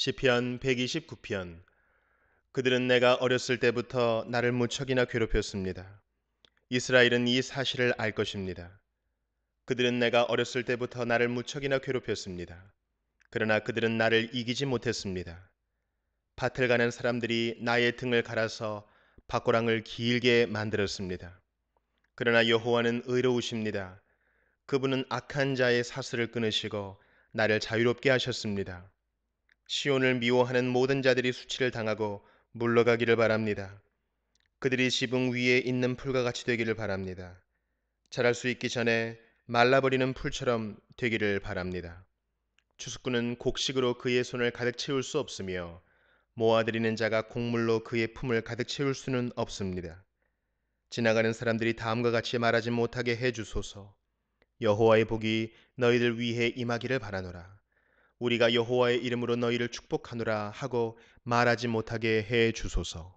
시편 129편 그들은 내가 어렸을 때부터 나를 무척이나 괴롭혔습니다. 이스라엘은 이 사실을 알 것입니다. 그들은 내가 어렸을 때부터 나를 무척이나 괴롭혔습니다. 그러나 그들은 나를 이기지 못했습니다. 밭을 가는 사람들이 나의 등을 갈아서 밭고랑을 길게 만들었습니다. 그러나 여호와는 의로우십니다. 그분은 악한 자의 사슬을 끊으시고 나를 자유롭게 하셨습니다. 시온을 미워하는 모든 자들이 수치를 당하고 물러가기를 바랍니다. 그들이 지붕 위에 있는 풀과 같이 되기를 바랍니다. 자랄 수 있기 전에 말라버리는 풀처럼 되기를 바랍니다. 추수꾼은 곡식으로 그의 손을 가득 채울 수 없으며 모아들이는 자가 곡물로 그의 품을 가득 채울 수는 없습니다. 지나가는 사람들이 다음과 같이 말하지 못하게 해주소서. 여호와의 복이 너희들 위해 임하기를 바라노라. 우리가 여호와의 이름으로 너희를 축복하노라 하고 말하지 못하게 해 주소서.